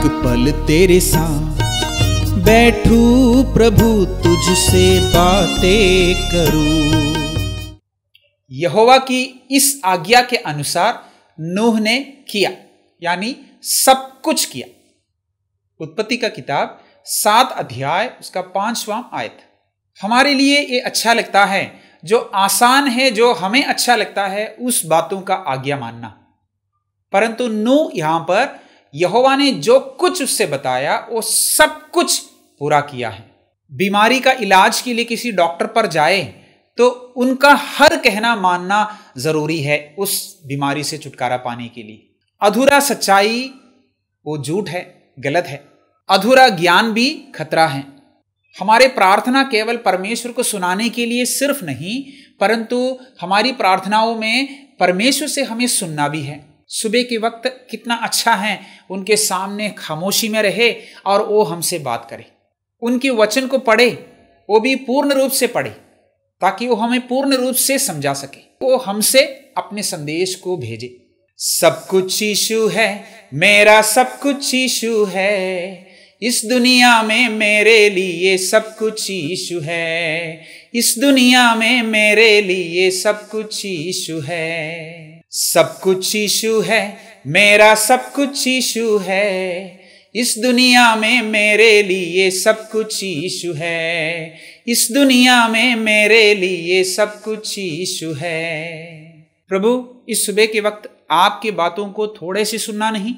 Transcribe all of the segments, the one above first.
एक पल तेरे साथ बैठू प्रभु तुझसे बातें करूं यहोवा की इस आज्ञा के अनुसार नूह ने किया यानी सब कुछ किया उत्पत्ति का किताब सात अध्याय उसका पांचवां आयत हमारे लिए ये अच्छा लगता है जो आसान है जो हमें अच्छा लगता है उस बातों का आज्ञा मानना परंतु नू यहां पर यहोवा ने जो कुछ उससे बताया वो सब कुछ पूरा किया है बीमारी का इलाज के लिए किसी डॉक्टर पर जाए तो उनका हर कहना मानना जरूरी है उस बीमारी से छुटकारा पाने के लिए अधूरा सच्चाई वो झूठ है गलत है अधूरा ज्ञान भी खतरा है हमारे प्रार्थना केवल परमेश्वर को सुनाने के लिए सिर्फ नहीं परंतु हमारी प्रार्थनाओं में परमेश्वर से हमें सुनना भी है सुबह के वक्त कितना अच्छा है उनके सामने खामोशी में रहे और वो हमसे बात करे उनके वचन को पढ़े वो भी पूर्ण रूप से पढ़े ताकि वो हमें पूर्ण रूप से समझा सके वो हमसे अपने संदेश को भेजे सब कुछ यीशु है मेरा सब कुछ यीशु है इस दुनिया में मेरे लिए सब कुछ यीशु है इस दुनिया में मेरे लिए सब कुछ यीशु है सब कुछ यीशु है मेरा सब कुछ शिशु है इस दुनिया में मेरे लिए सब कुछ यीशु है इस दुनिया में मेरे लिए सब कुछ शिशु है प्रभु इस सुबह के वक्त आपकी बातों को थोड़े से सुनना नहीं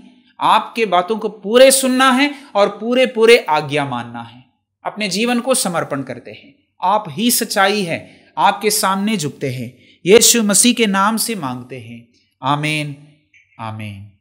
आपके बातों को पूरे सुनना है और पूरे पूरे आज्ञा मानना है अपने जीवन को समर्पण करते हैं आप ही सच्चाई है आपके सामने झुकते हैं यीशु मसीह के नाम से मांगते हैं आमेन आमेन